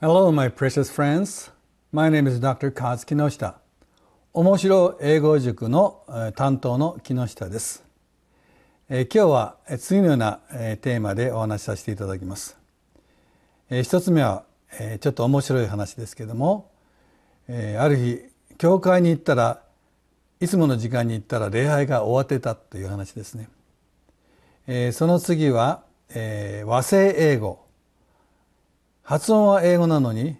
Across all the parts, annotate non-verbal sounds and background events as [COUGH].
Hello, my precious friends. My name is Dr. Kaz Kinoshita. 面白英語塾の担当の木下です。え今日は次のようなテーマでお話しさせていただきます。え一つ目は、えちょっと面白い話ですけども、えある日、教会に行ったら、いつもの時間に行ったら礼拝が終わってたという話ですね。えその次は、え和製英語。発音は英語なのに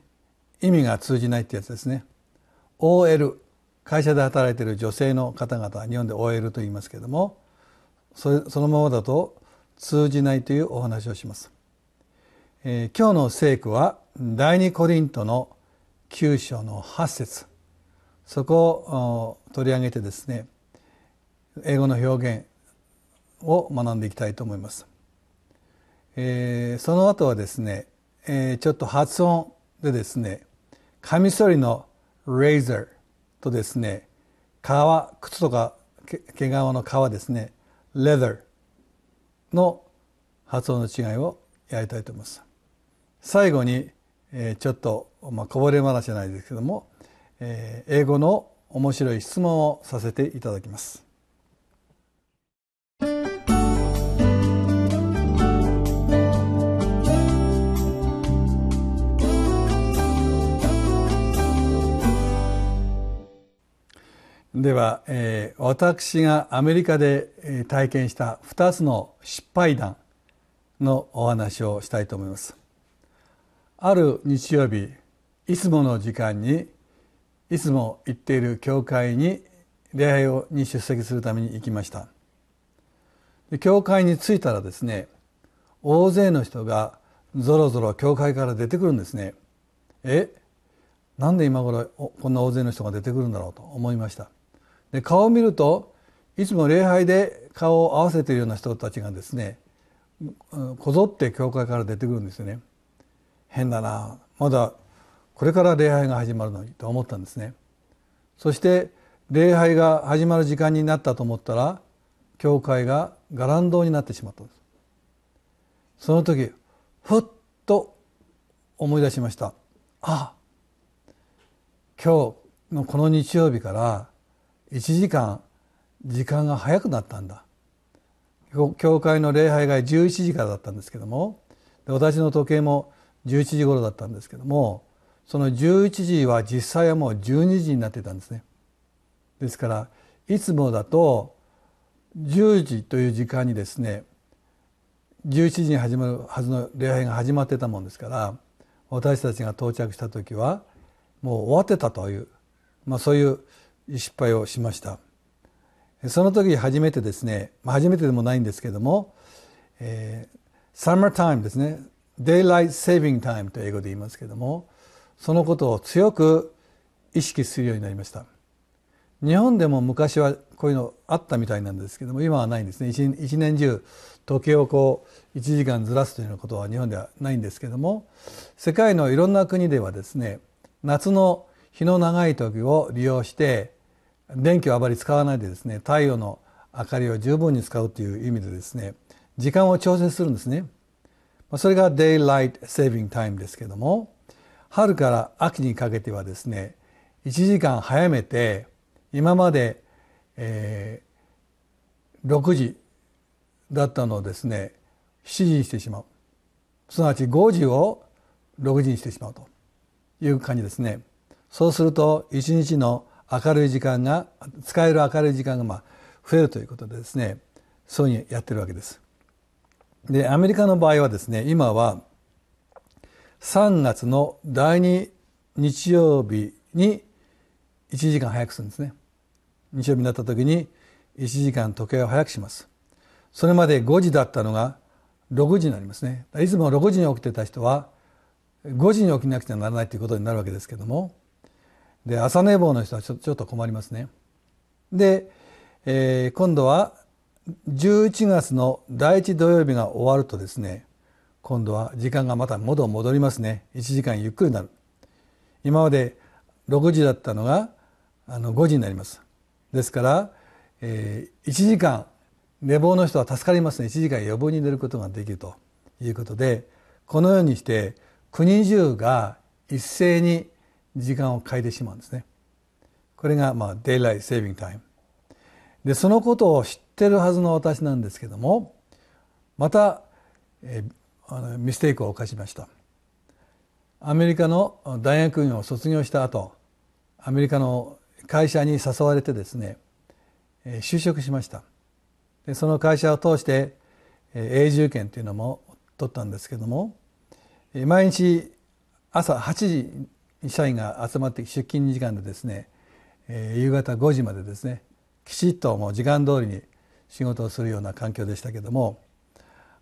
意味が通じないってやつですね OL 会社で働いている女性の方々日本で OL と言いますけれどもそのままだと通じないというお話をします、えー、今日の聖句は第二コリントの九章の八節そこを取り上げてですね英語の表現を学んでいきたいと思います、えー、その後はですねえー、ちょっと発音でですねカミソリのレーザーとですね革靴とか毛皮の皮ですねレザーの発音の違いをやりたいと思います。最後に、えー、ちょっと、まあ、こぼれ話じゃないですけども、えー、英語の面白い質問をさせていただきます。では、えー、私がアメリカで体験した2つの失敗談のお話をしたいと思います。ある日曜日いつもの時間にいつも行っている教会に礼拝をに出席するために行きましたで教会に着いたらですね大勢の人がぞろぞろ教会から出てくるんですねえなんで今頃こんな大勢の人が出てくるんだろうと思いましたで顔を見るといつも礼拝で顔を合わせているような人たちがですねこぞって教会から出てくるんですよね変だなまだこれから礼拝が始まるのにと思ったんですねそして礼拝が始まる時間になったと思ったら教会が伽藍堂になってしまったんですその時ふっと思い出しましたああ今日のこの日曜日から1時間時間が早くなったんだ教会の礼拝が11時からだったんですけども私の時計も11時頃だったんですけどもその11時は実際はもう12時になってたんですねですからいつもだと10時という時間にですね11時に始まるはずの礼拝が始まってたもんですから私たちが到着した時はもう終わってたという、まあ、そういう失敗をしましたその時初めてですね、初めてでもないんですけども、えー、サマータイムですねデイライトセービングタイムと英語で言いますけどもそのことを強く意識するようになりました日本でも昔はこういうのあったみたいなんですけども今はないんですね一年中時計をこう1時間ずらすというようなことは日本ではないんですけども世界のいろんな国ではですね夏の日の長い時を利用して電気をあまり使わないでですね太陽の明かりを十分に使うという意味でですね時間を調整するんですねそれが Daylight Saving Time ですけども春から秋にかけてはですね1時間早めて今まで、えー、6時だったのをですね7時にしてしまうすなわち5時を6時にしてしまうという感じですねそうすると1日の明るい時間が使える明るい時間がまあ増えるということでですねそういうふうにやってるわけです。でアメリカの場合はですね今は3月の第2日曜日に1時間早くするんですね。日曜日になった時に1時間時計を早くします。それまで5時だったのが6時になりますね。いつも6時に起きてた人は5時に起きなくてはならないということになるわけですけれどもで朝寝坊の人はちょちょっと困りますね。で、えー、今度は11月の第1土曜日が終わるとですね今度は時間がまた元戻りますね1時間ゆっくりなる今まで6時だったのがあの5時になりますですから、えー、1時間寝坊の人は助かりますね1時間予防に寝ることができるということでこのようにして国中が一斉に時間を変えてしまうんですね。これが、まあ、デイライセービングタイム。で、そのことを知ってるはずの私なんですけども、また、えあのミステイクを犯しました。アメリカの大学院を卒業した後、アメリカの会社に誘われてですね、え就職しました。で、その会社を通して、え永住権というのも取ったんですけども、毎日朝8時社員が集まって出勤時間でですね、えー、夕方5時までですねきちっともう時間通りに仕事をするような環境でしたけども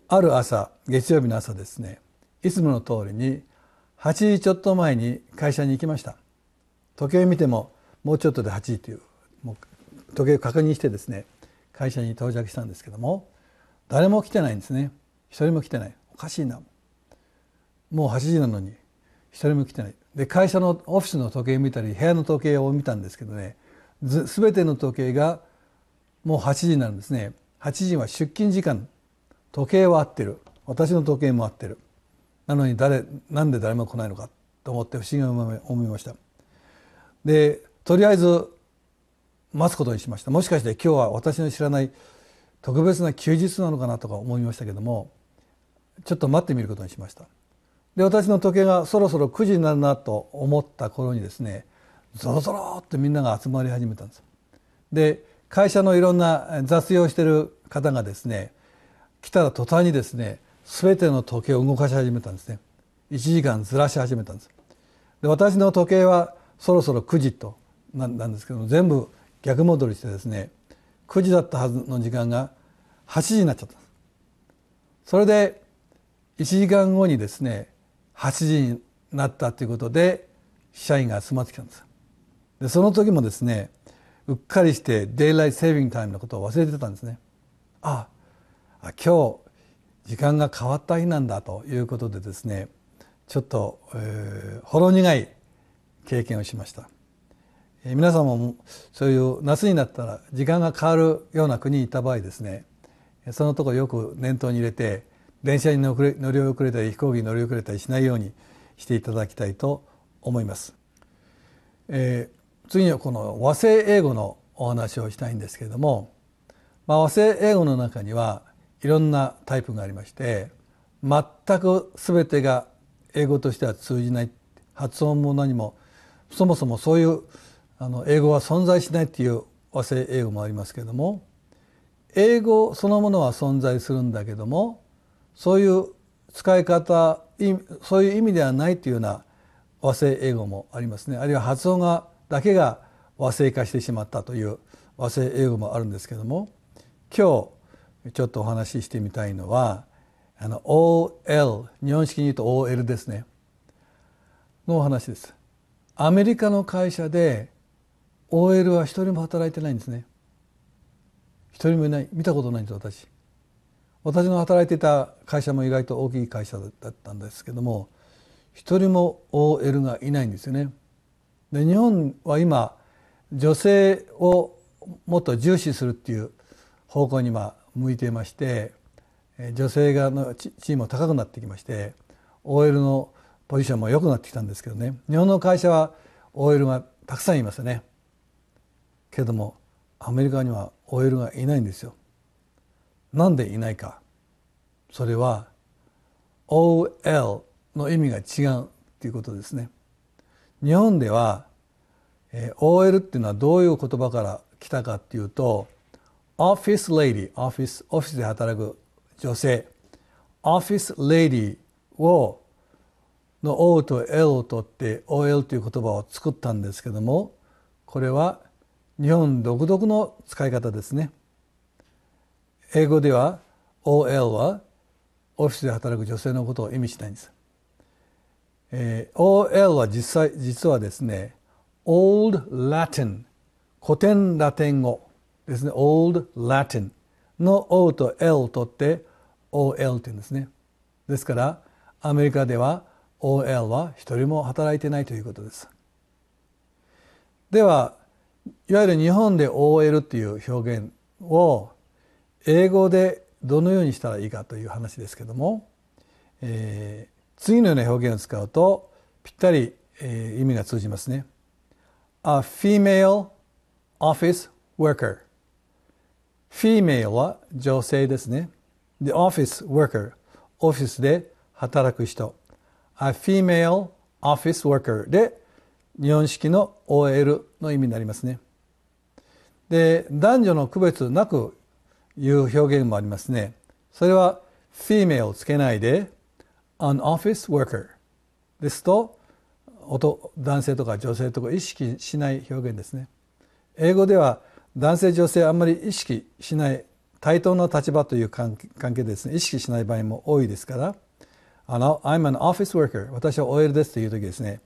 ある朝月曜日の朝ですねいつもの通りに8時ちょっと前に会社に行きました時計見てももうちょっとで8時というもう時計を確認してですね会社に到着したんですけども誰も来てないんですね一人も来てないおかしいなもう8時なのに一人も来てないで会社のオフィスの時計見たり部屋の時計を見たんですけどね全ての時計がもう8時なんですね8時は出勤時間時計は合ってる私の時計も合ってるなのに誰なんで誰も来ないのかと思って不思議に思いましたでとりあえず待つことにしましたもしかして今日は私の知らない特別な休日なのかなとか思いましたけどもちょっと待ってみることにしましたで私の時計がそろそろ9時になるなと思った頃にですねぞろぞろってみんなが集まり始めたんですで会社のいろんな雑用している方がですね来たら途端にですね全ての時計を動かし始めたんですね1時間ずらし始めたんですで私の時計はそろそろ9時となんですけども全部逆戻りしてですね9時だったはずの時間が8時になっちゃったそれで1時間後にですね8時になったということで社員が集まってきたんですでその時もですねうっかりしてデイライトセービングタイムのことを忘れてたんですねああ今日時間が変わった日なんだということでですねちょっと、えー、ほろ苦い経験をしました、えー、皆さんもそういう夏になったら時間が変わるような国にいた場合ですねそのとこよく念頭に入れて電車に乗り遅れたり飛行機に乗り遅れたりしないようにしていただきたいと思います。えー、次にはこの和製英語のお話をしたいんですけれども、まあ、和製英語の中にはいろんなタイプがありまして全く全てが英語としては通じない発音も何もそもそもそういうあの英語は存在しないっていう和製英語もありますけれども英語そのものは存在するんだけどもそういう使い方そういう意味ではないというような和製英語もありますねあるいは発音がだけが和製化してしまったという和製英語もあるんですけども今日ちょっとお話ししてみたいのはあの OL 日本式に言うと OL ですねのお話です。アメリカの会社で OL は一人も働いてないんですね。一人もいない見たことないんです私。私の働いていた会社も意外と大きい会社だったんですけども一人も OL がいないんですよね。で日本は今女性をもっと重視するっていう方向に今向いていまして女性側の地位も高くなってきまして OL のポジションも良くなってきたんですけどね日本の会社は OL がたくさんいますねけどもアメリカには OL がいないんですよ。なんでいないかそれは OL の意味が違うということですね日本ではえー、OL っていうのはどういう言葉から来たかっていうとオフィスレディオフィスオフィスで働く女性オフィスレディをの O と L を取って OL という言葉を作ったんですけどもこれは日本独特の使い方ですね英語では OL はオフィスで働く女性のことを意味しないんです。えー、OL は実際実はですね Old Latin 古典ラテン語ですね Old Latin の O と L を取って OL って言うんですね。ですからアメリカでは OL は一人も働いてないということです。ではいわゆる日本で OL っていう表現を英語でどのようにしたらいいかという話ですけども、えー、次のような表現を使うとぴったり、えー、意味が通じますね。A female office worker female は女性ですね。The office worker オフィスで働く人 A female office worker で日本式の OL の意味になりますね。で男女の区別なくいう表現もありますね。それは female をつけないで an office worker ですと男性とか女性とか意識しない表現ですね。英語では男性女性あんまり意識しない対等な立場という関係ですね意識しない場合も多いですからあの I'm an office worker 私は OL ですという時ですね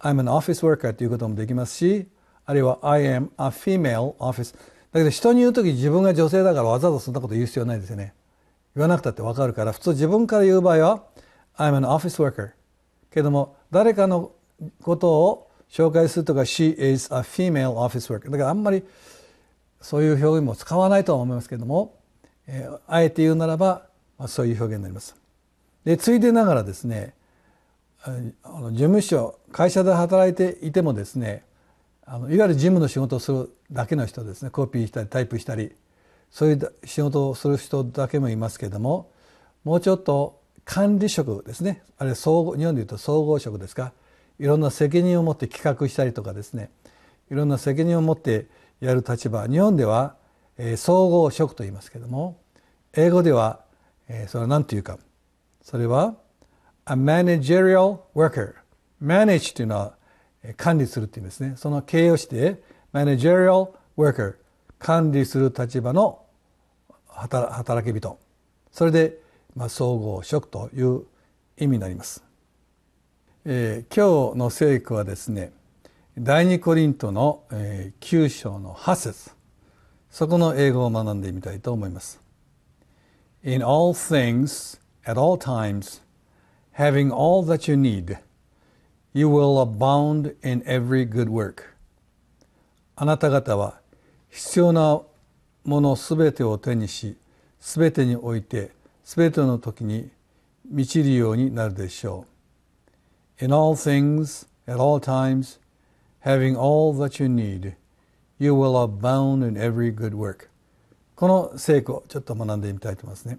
I'm an office worker ということもできますしあるいは I am a female office だけど人に言う時自分が女性だからわざわざそんなこと言う必要ないですよね言わなくたってわかるから普通自分から言う場合は I'm an office worker けども誰かのことを紹介するとか She is a female office worker だからあんまりそういう表現も使わないとは思いますけども、えー、あえて言うならば、まあ、そういう表現になります。でついでながらですねあの事務所会社で働いていてもですねあのいわゆる事務の仕事をするだけの人ですねコピーしたりタイプしたりそういう仕事をする人だけもいますけどももうちょっと管理職ですねあれ総合日本でいうと総合職ですかいろんな責任を持って企画したりとかですねいろんな責任を持ってやる立場日本では、えー、総合職と言いますけども英語では、えー、それは何て言うかそれは a managerial worker manage というのは管理するっていうんですねその形容詞で managerial worker 管理する立場の働き人それで、まあ、総合職という意味になります、えー、今日の聖句はですね第二コリントの、えー、9章の8節そこの英語を学んでみたいと思います In all things at all times having all that you need you will abound in every good work あなた方は必要なものすべてを手にしすべてにおいてすべての時に満ちるようになるでしょう。In all things, at all times, having all that you need, you will abound in every good work. この聖句をちょっと学んでみたいと思いますね。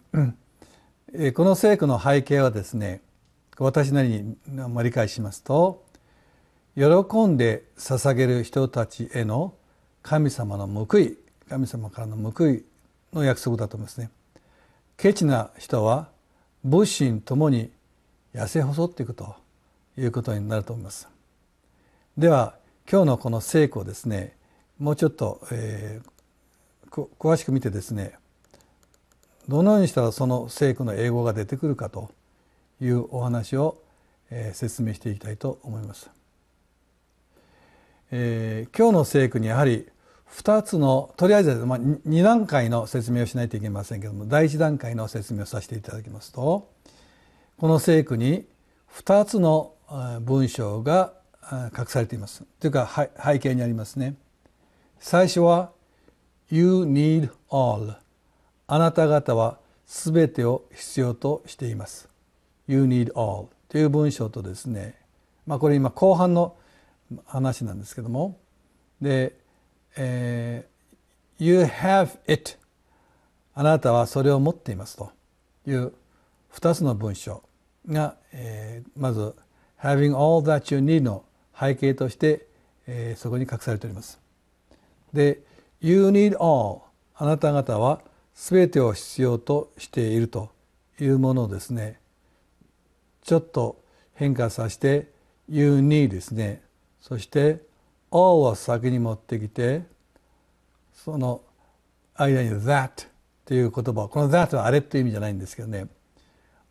この聖句の背景はですね私なりに理解しますと喜んで捧げる人たちへの神様の報い神様からの報いの約束だと思いますね。ケチな人は物心ともに痩せ細っていくということになると思います。では今日のこの聖句をですねもうちょっと、えー、詳しく見てですねどのようにしたらその聖句の英語が出てくるかというお話を、説明していきたいと思います。えー、今日の聖句にやはり2つのとりあえず、まあ、2段階の説明をしないといけませんけども第1段階の説明をさせていただきますとこの聖句に2つの文章が隠されていますというか背景にありますね。最初は「You need all」あなた方は全てを必要としています。You need all という文章とですね、まあ、これ今後半の話なんですけどもで、えー、You have it あなたはそれを持っていますという2つの文章が、えー、まず Having all that you need の背景として、えー、そこに隠されております。で You need all あなた方は全てを必要としているというものをですねちょっと変化させて You need ですねそして王を先に持ってきてその間に「that」という言葉この「that」はあれという意味じゃないんですけどね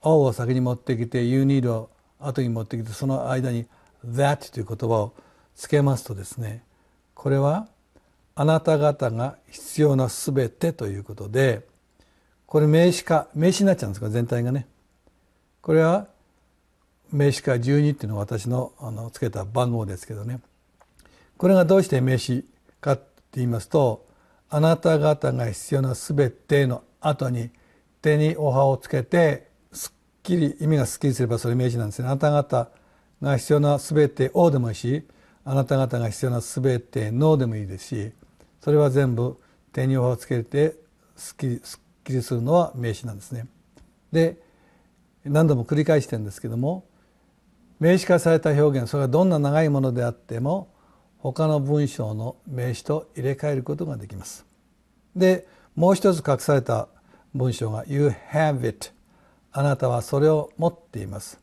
王を先に持ってきて「you need」を後に持ってきてその間に「that」という言葉をつけますとですねこれはあなた方が必要なすべてということでこれ名詞化名詞になっちゃうんですか全体がねこれは名詞化12っていうのは私のあのつけた番号ですけどねこれがどうして名詞かって言いますとあなた方が必要な全ての後に手にお葉をつけてすっきり意味がすっきりすればそれ名詞なんですね。あなた方が必要な全てをでもいいしあなた方が必要な全てのでもいいですしそれは全部手にお葉をつけてすっきりすっきりするのは名詞なんですね。で何度も繰り返してるんですけども名詞化された表現それがどんな長いものであっても他の文章の名詞と入れ替えることができます。でもう一つ隠された文章が「You have it」あなたはそれを持っています。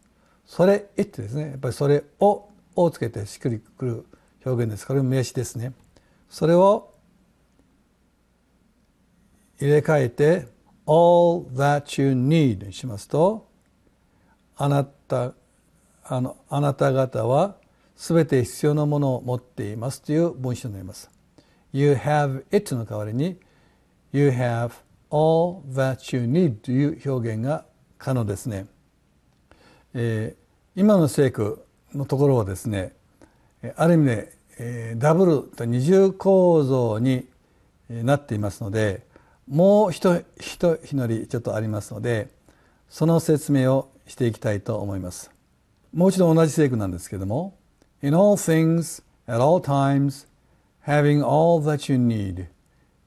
それ「it」ですねやっぱりそれを「を」つけてしっくりくる表現ですこれも名詞ですね。それを入れ替えて「all that you need」にしますとあなたあのあなた方は全て必要なものを持っていますという文章になります。You have it の代わりに You have all that you need という表現が可能ですね。えー、今の聖句のところはですねある意味で、えー、ダブルと二重構造になっていますのでもうひとひとひのりちょっとありますのでその説明をしていきたいと思います。もう一度同じ聖句なんですけれども、In all things, at all times, having all that you need,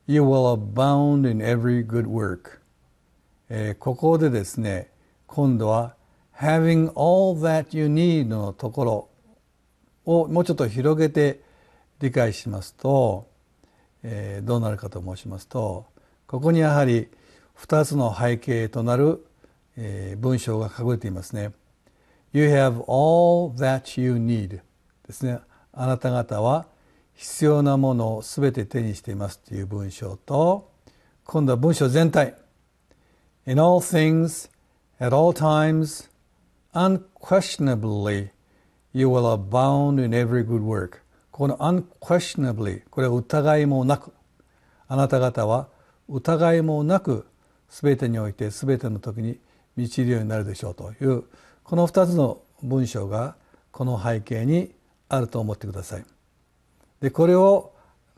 you will abound in every good work. えー、ここでですね、今度は having all that you need のところをもうちょっと広げて理解しますと、えー、どうなるかと申しますと、ここにやはり2つの背景となる、えー、文章が隠れていますね。You have all that you need ですね。あなた方は必要なものをすべて手にしていますという文章と、今度は文章全体。In all things, at all times, unquestionably, you will abound in every good work. この unquestionably、これは疑いもなく。あなた方は疑いもなく、すべてにおいて、すべての時に満ちるようになるでしょうというこの2つの文章がこの背景にあると思ってください。でこれを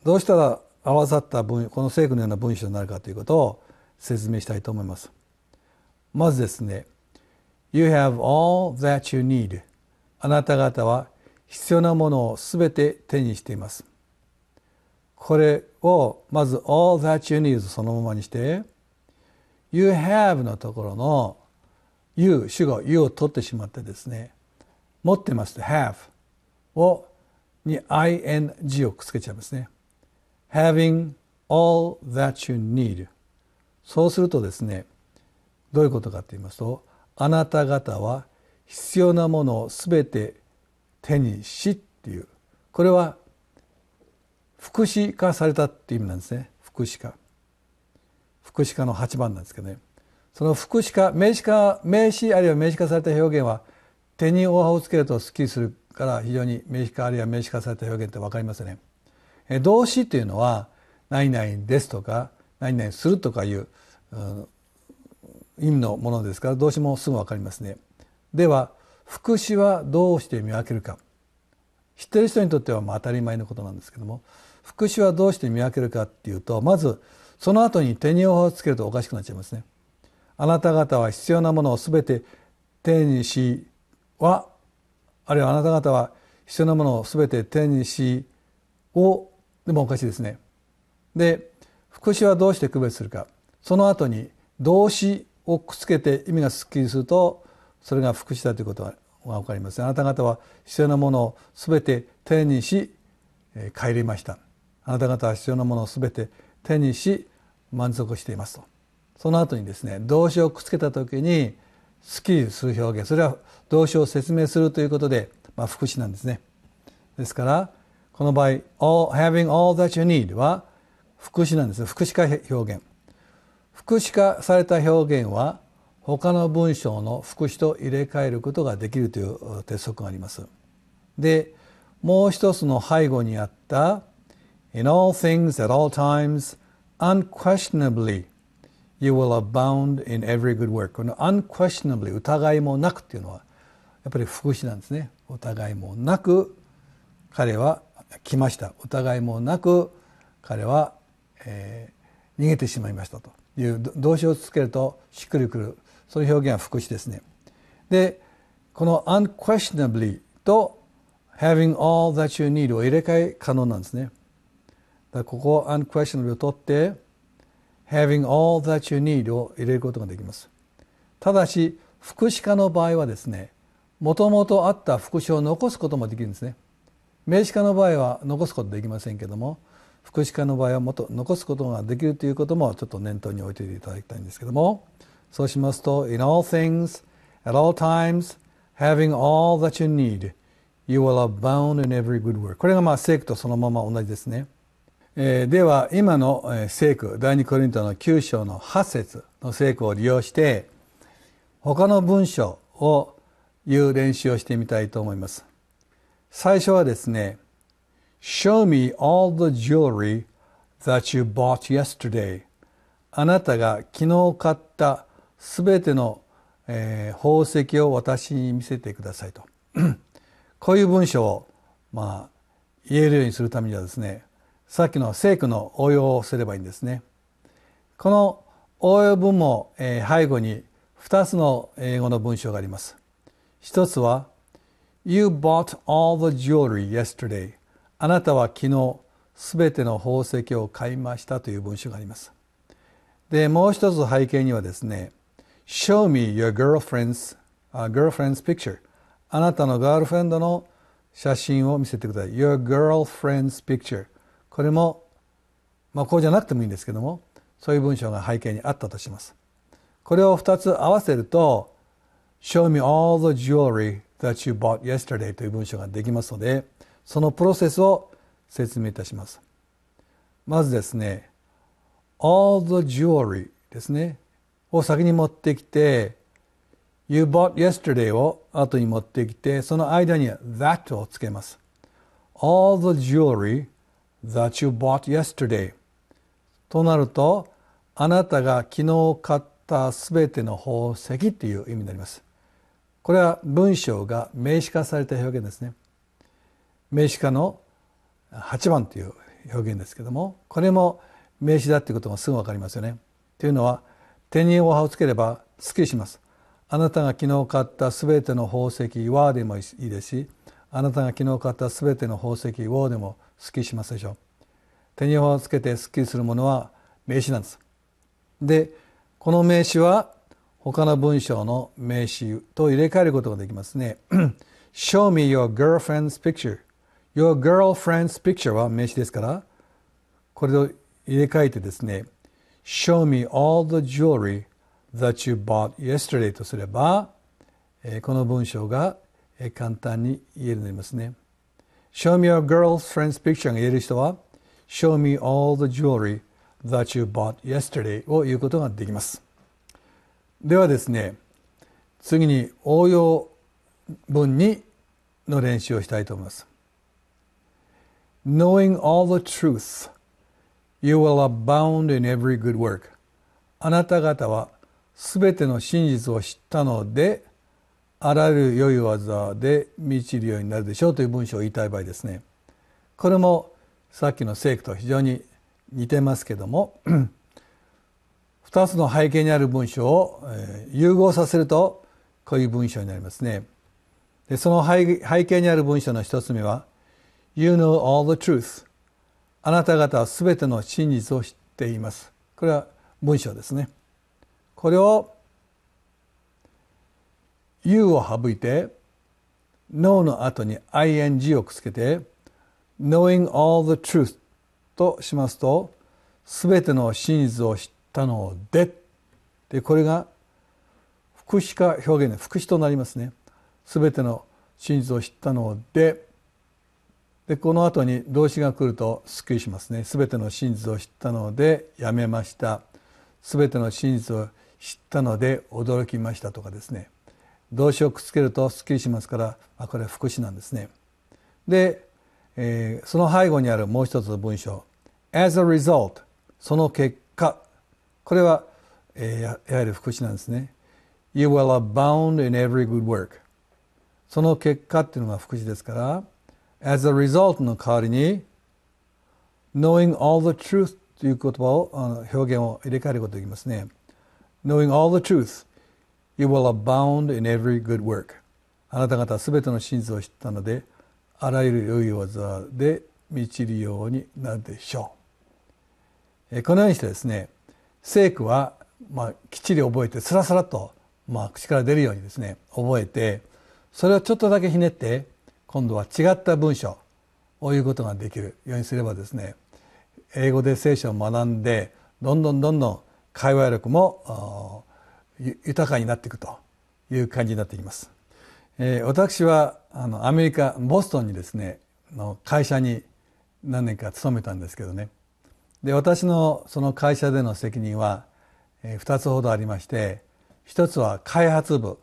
どうしたら合わさった文この聖句のような文章になるかということを説明したいと思います。まずですね「You have all that you need」あなた方は必要なものをすべて手にしています。これをまず「all that you need」そのままにして「you have」のところの you 主語 you を取ってしまってですね持ってますと have をに ing をくっつけちゃいますね having all that you need そうするとですねどういうことかと言いますとあなた方は必要なものを全て手にしっていうこれは福祉化されたっていう意味なんですね福祉化福祉化の8番なんですけどねその副詞化名詞化名詞あるいは名詞化された表現は手に大葉をつけるとすっきりするから非常に名詞化あるいは名詞化された表現ってわかりますね。動詞というのは「何々です」とか「何々する」とかいう、うん、意味のものですから動詞もすぐ分かりますね。では副詞はどうして見分けるか知ってる人にとってはまあ当たり前のことなんですけども副詞はどうして見分けるかっていうとまずその後に手に大葉をつけるとおかしくなっちゃいますね。あなた方は必要なものをすべて手にしはあるいはあなた方は必要なものをすべて手にしをでもおかしいですね。で副詞はどうして区別するかその後に動詞をくっつけて意味がすっきりするとそれが副詞だということが分かります。あなた方は必要なものをすべて手にし帰りました。あなた方は必要なものをすべて手にし満足していますと。その後にですね動詞をくっつけた時にスキーする表現それは動詞を説明するということで、まあ、副詞なんですねですからこの場合 all, having all that you need は副詞なんですね副詞化表現副詞化された表現は他の文章の副詞と入れ替えることができるという鉄則がありますでもう一つの背後にあった in all things at all times unquestionably you will abound in every good work この unquestionably 疑いもなくっていうのはやっぱり副詞なんですね疑いもなく彼は来ました疑いもなく彼は、えー、逃げてしまいましたという動詞をつけるとしっくりくるその表現は副詞ですねでこの unquestionably と having all that you need を入れ替え可能なんですねだここ unquestionably を取って having all that you need を入れることができます。ただし、福祉課の場合はですね、もともとあった副詞を残すこともできるんですね。名詞科の場合は残すことできませんけども、福祉課の場合はもっと残すことができるということもちょっと念頭に置いていただきたいんですけども、そうしますと、in all things, at all times, having all that you need, you will abound in every good work. これがまあ聖句とそのまま同じですね。えでは今の聖句第二コリントの9章の8節の聖句を利用して他の文章を言う練習をしてみたいと思います。最初はですね、Show me all the jewelry that you bought yesterday. あなたが昨日買ったすべての、えー、宝石を私に見せてくださいと。[CLEARS THROAT] こういう文章を、まあ、言えるようにするためにはですね、さっきの聖句の応用をすればいいんですね。この応用文も、えー、背後に2つの英語の文章があります。一つは You bought all the jewelry yesterday. あなたは昨日すべての宝石を買いましたという文章があります。で、もう一つ背景にはですね Show me your girlfriend's,、uh, girlfriend's picture. あなたのガールフレンドの写真を見せてください。Your girlfriend's picture. これも、まあ、こうじゃなくてもいいんですけどもそういう文章が背景にあったとしますこれを2つ合わせると Show me all the jewelry that you bought yesterday という文章ができますのでそのプロセスを説明いたしますまずですね all the jewelry ですねを先に持ってきて You bought yesterday を後に持ってきてその間に that をつけます all the jewelry that you bought yesterday となるとあなたが昨日買ったすべての宝石という意味になりますこれは文章が名詞化された表現ですね名詞化の八番という表現ですけれどもこれも名詞だということがすぐわかりますよねというのは天にを葉をつければすっきりしますあなたが昨日買ったすべての宝石はでもいいですしあなたが昨日買ったすべての宝石はでもすっきりしますでしょう手に輪をつけてすっきりするものは名詞なんですでこの名詞は他の文章の名詞と入れ替えることができますね [CLEARS THROAT] Show me your girlfriend's picture Your girlfriend's picture は名詞ですからこれを入れ替えてですね Show me all the jewelry that you bought yesterday とすればこの文章が簡単に言えるようになりますね。Show me your girlfriend's picture が言える人は Show me all the jewelry that you bought yesterday を言うことができます。ではですね、次に応用文にの練習をしたいと思います。Knowing all the truth, you will abound in every good work. あなた方はすべての真実を知ったのであらゆる良い技で満ちるようになるでしょうという文章を言いたい場合ですねこれもさっきの聖句と非常に似てますけども2 [CLEARS THROAT] つの背景にある文章を融合させるとこういう文章になりますねでその背景にある文章の1つ目は「You know all the truth」あなた方は全ての真実を知っていますこれは文章ですねこれを U を省いて No の後に ing をくっつけて Knowing all the truth としますとすべての真実を知ったのででこれが副詞化表現で副詞となりますねべての真実を知ったのででこの後に動詞が来るとすっきりしますねすべての真実を知ったのでやめましたすべての真実を知ったので驚きましたとかですね動詞をくっつけるとすっきりしますから、あ、これは副詞なんですね。で、えー、その背後にあるもう一つの文章 as a result その結果これは、えー、やはり副詞なんですね。You will abound in every good work その結果っていうのが副詞ですから as a result の代わりに knowing all the truth という言葉を表現を入れ替えることができますね。knowing all the truth You will abound in every good work. あなた方すべての真実を知ったので、あらゆる良い技で満ちるようになるでしょう。このようにしてですね、聖句は、まあ、きっちり覚えて、スラスラと、まあ、口から出るようにですね、覚えて、それをちょっとだけひねって、今度は違った文章を言うことができるようにすればですね、英語で聖書を学んで、どんどんどんどん会話力も豊かになっていくという感じになっていきます。えー、私はあのアメリカボストンにですねの会社に何年か勤めたんですけどねで私のその会社での責任は、えー、2つほどありまして1つは開発部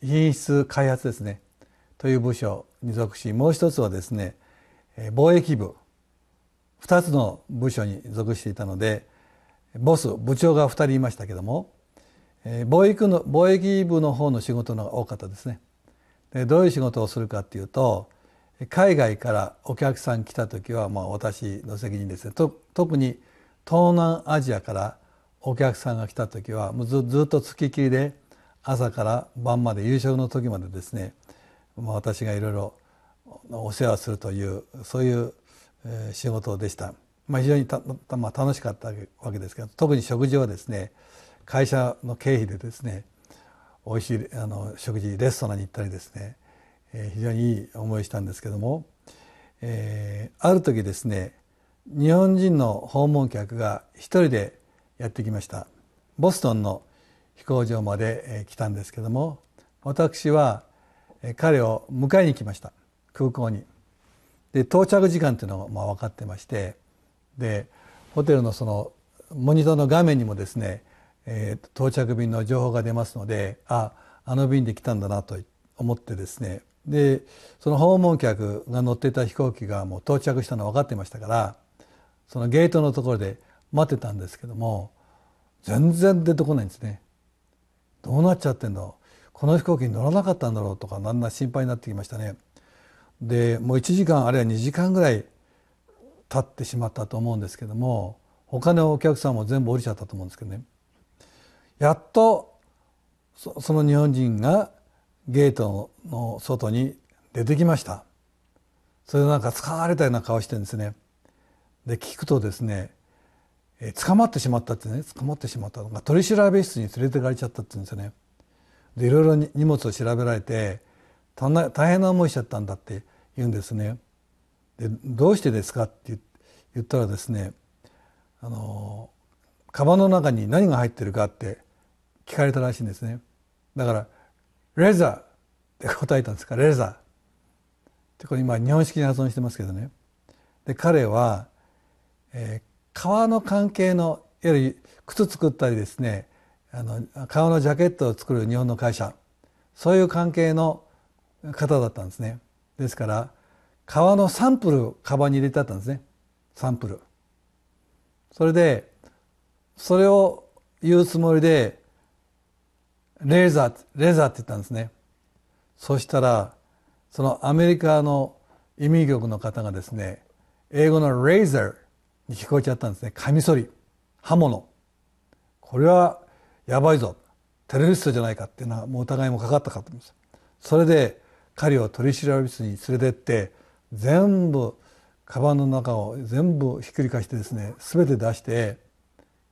品質開発ですねという部署に属しもう1つはですね、えー、貿易部2つの部署に属していたのでボス部長が2人いましたけどもえ貿易の貿易部の方の仕事の方が多かったですねでどういう仕事をするかっていうと海外からお客さん来た時はまあ私の責任ですねと特に東南アジアからお客さんが来た時はもうずずっと付きっきりで朝から晩まで夕食の時までですね、まあ、私がいろいろお世話するというそういう仕事でした、まあ、非常にた、まあ、楽しかったわけですけど特に食事はですね、会社の経費でですね美味しいあの食事レストランに行ったりですね、えー、非常にいい思いしたんですけども、えー、ある時ですね日本人の訪問客が一人でやってきましたボストンの飛行場まで来たんですけども私は彼を迎えに来ました空港にで到着時間っていうのも分かってましてでホテルのそのモニターの画面にもですねえー、到着便の情報が出ますのでああの便で来たんだなと思ってですねでその訪問客が乗っていた飛行機がもう到着したの分かってましたからそのゲートのところで待ってたんですけども全然出てこないんですね。どうなっちゃってんのこの飛行機に乗らなかったんだろうとかだんだん心配になってきましたね。でもう1時間あるいは2時間ぐらい経ってしまったと思うんですけども他のお客さんも全部降りちゃったと思うんですけどね。やっとその日本人がゲートの外に出てきましたそれでなんか使われたような顔してるんですねで聞くとですねえ捕まってしまったってね捕まってしまったのが取り調べ室に連れてかれちゃったって言うんですよねでいろいろ荷物を調べられて大変な思いしちゃったんだって言うんですねでどうしてですかって言ったらですねあのカバンの中に何が入ってるかって聞かれたらしいんですねだから「レザー」って答えたんですか「レザー」ってこれ今日本式に発音してますけどねで彼は、えー、革の関係のいわゆる靴作ったりですねあの革のジャケットを作る日本の会社そういう関係の方だったんですねですから革のサンプルをカバンに入れてあったんですねサンプルそれでそれを言うつもりでレーザー、レーザーって言ったんですね。そしたら、そのアメリカの移民局の方がですね、英語のレーザーに聞こえちゃったんですね。カミソリ、刃物。これはやばいぞ。テロリストじゃないかっていうのはもう疑いもかかったかと思います。それで彼を取り調べ室に連れてって全部カバンの中を全部ひっくり返してですね全て出して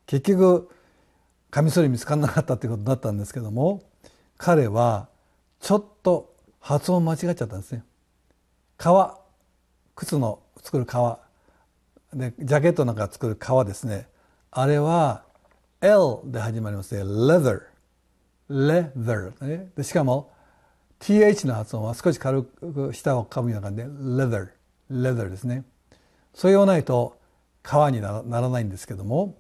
結局カミソリ見つからなかったということだったんですけども彼はちょっと発音間違っちゃったんですね。革靴の作る革でジャケットなんか作る革ですねあれは L で始まりますね leather leather ねでしかも th の発音は少し軽く舌をかむような感じで leather leather ですねそれをないと革にならないんですけども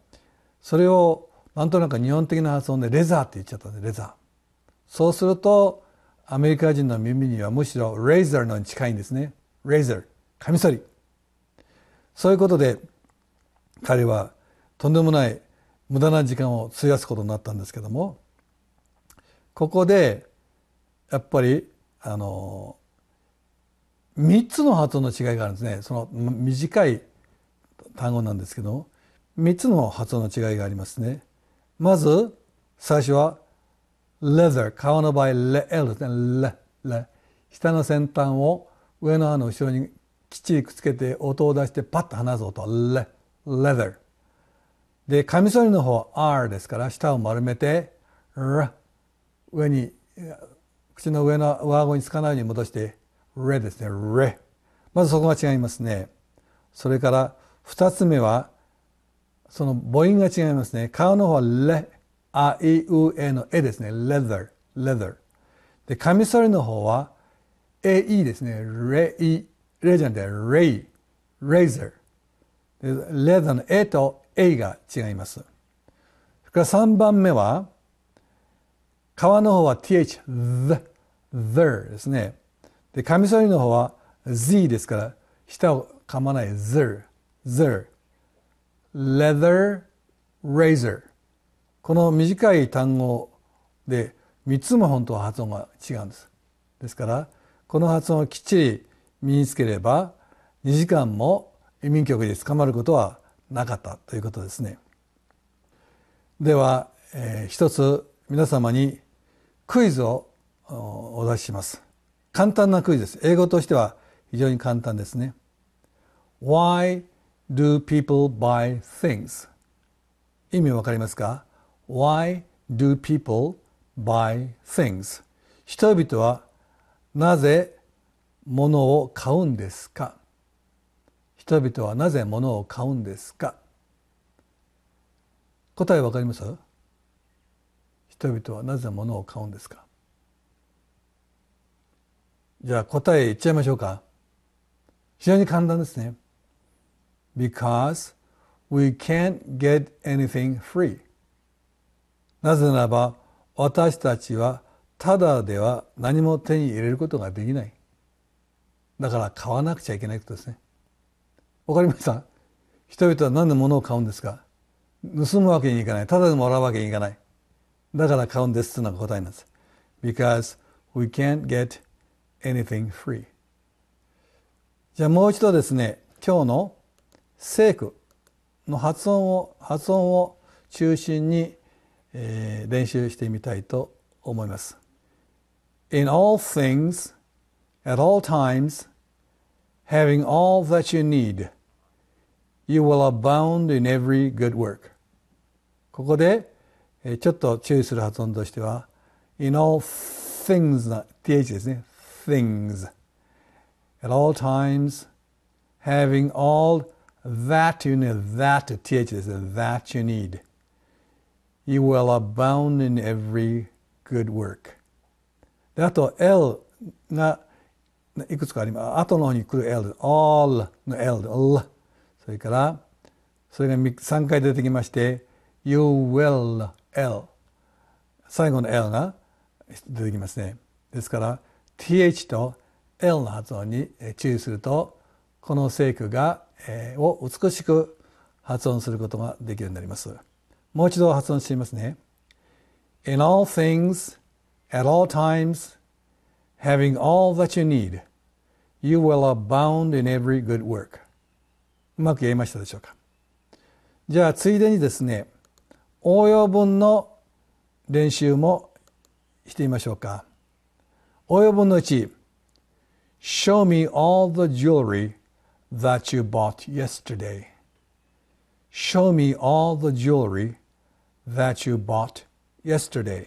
それをなんとなく日本的な発音でレザーって言っちゃったんでレザーそうするとアメリカ人の耳にはむしろレーザーのに近いんですねレーザーカミソリそういうことで彼はとんでもない無駄な時間を費やすことになったんですけどもここでやっぱりあの3つの発音の違いがあるんですねその短い単語なんですけども3つの発音の違いがありますね。まず最初は leather 顔の場合レ」「l ですねレ」「下の先端を上の歯の後ろにきっちりくっつけて音を出してパッと離す音レ」「レ。leather でカミソリの方は r ですから舌を丸めて r 上に口の上の上顎につかないように戻してレ」ですねレ」まずそこが違いますねそれから2つ目はその母音が違いますね。顔の方はレ、あ、い、う、えのえですね。レザー、レザー。で、カミソリの方は、え、いですね。レ、い、レじゃなくて、レイ、レイザー。レザーのえとえが違います。それから3番目は、皮の方は th, t h t h ですね。で、カミソリの方は z ですから、舌を噛まない z z leather razor この短い単語で3つも本当は発音が違うんです。ですからこの発音をきっちり身につければ2時間も移民局で捕まることはなかったということですね。では、えー、一つ皆様にクイズをお出しします。簡単なクイズです。英語としては非常に簡単ですね。Why do people buy things? 意味わかりますか ?Why do people buy things? 人々はなぜ物を買うんですか人々はなぜ物を買うんですか答えわかります人々はなぜ物を買うんですかじゃあ答え言っちゃいましょうか非常に簡単ですね because we can't get anything free なぜならば私たちはただでは何も手に入れることができないだから買わなくちゃいけないことですねわかりました人々は何で物を買うんですか盗むわけにいかないただでもらうわけにいかないだから買うんですというのが答えなんです because we can't get anything free じゃあもう一度ですね今日の聖句の発音を発音を中心に、えー、練習してみたいと思います。In all things, at all times, having all that you need, you will abound in every good work. ここで、えー、ちょっと注意する発音としては、in all things th ですね。things at all times, having all that you need, that you need, that th is that you need. You will abound in every good work. で、あと L がいくつかあります。後の方に来る L、です。all の L、L。それから、それが3回出てきまして、you will L。最後の L が出てきますね。ですから、th と L の発音に注意すると、この聖句が、えー、を美しく発音することができるようになります。もう一度発音してみますね。In all things, at all times, having all that you need, you will abound in every good work. うまく言えましたでしょうか。じゃあ、ついでにですね、応用文の練習もしてみましょうか。応用文の1、Show me all the jewelry that you bought yesterday. Show me all the jewelry that you bought yesterday.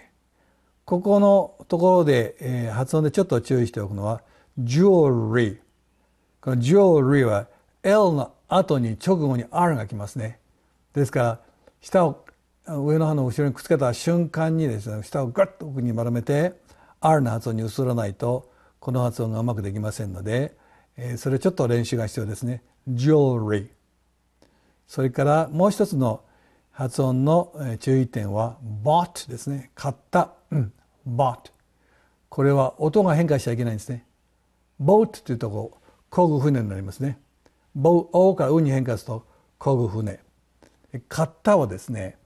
ここのところで、えー、発音でちょっと注意しておくのは jewelry。この jewelry は L の後に直後に R が来ますね。ですから下を上の歯の後ろにくっつけた瞬間にですね下をガッと奥に丸めて R の発音に移らないとこの発音がうまくできませんのでえそれちょっと練習が必要ですね jewelry それからもう一つの発音の注意点は bought ですね買った、うん、bought これは音が変化しちゃいけないんですね boat というとこ漕ぐ船になりますね bo からうに変化すると漕ぐ船買ったをですね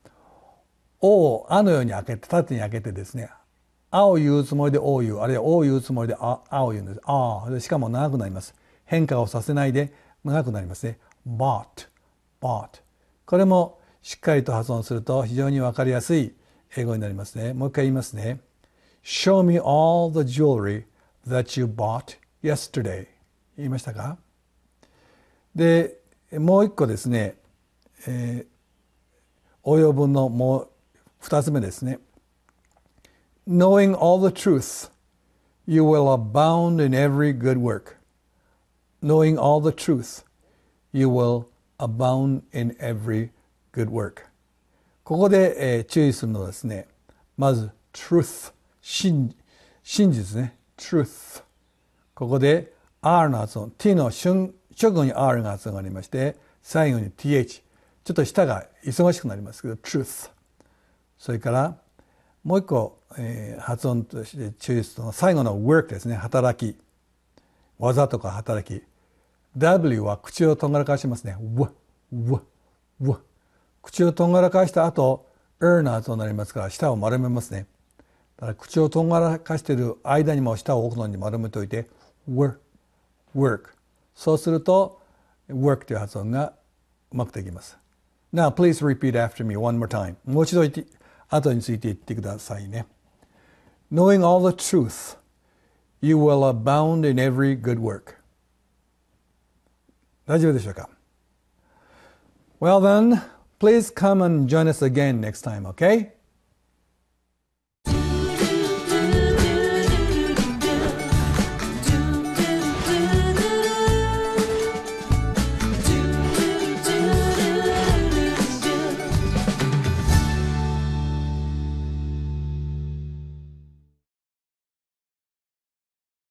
おをあのように開けて縦に開けてですねあを言うつもりでおを言うあるいはおを言うつもりでああを言うんですあしかも長くなります変化をさせないで長くなりますね。bought, bought これもしっかりと発音すると非常にわかりやすい英語になりますね。もう一回言いますね。Show me all the jewelry that you bought yesterday 言いましたかで、もう一個ですね、えー、応用文のもう二つ目ですね。Knowing all the truth, you will abound in every good work. knowing all the truth, you will abound in every good work. ここで、えー、注意するのはですね、まず truth 真、真実ね、truth。ここで R の発音、T の瞬直後に R が発音がありまして、最後に TH。ちょっと舌が忙しくなりますけど、truth。それからもう一個、えー、発音として注意するのは最後の work ですね、働き。技とか働き。W は口をとんがらかしますね。W、わ、W。口をとんがらかした後、Er の後になりますから舌を丸めますね。だから口をとんがらかしている間にも舌を奥のに丸めておいて、work, work。そうすると、work という発音がうまくできます。Now, please repeat after me one more time. もう一度言って、後について言ってくださいね。Knowing all the truth, you will abound in every good work. 大丈夫でしょうか Well then, please come and join us again next time, okay?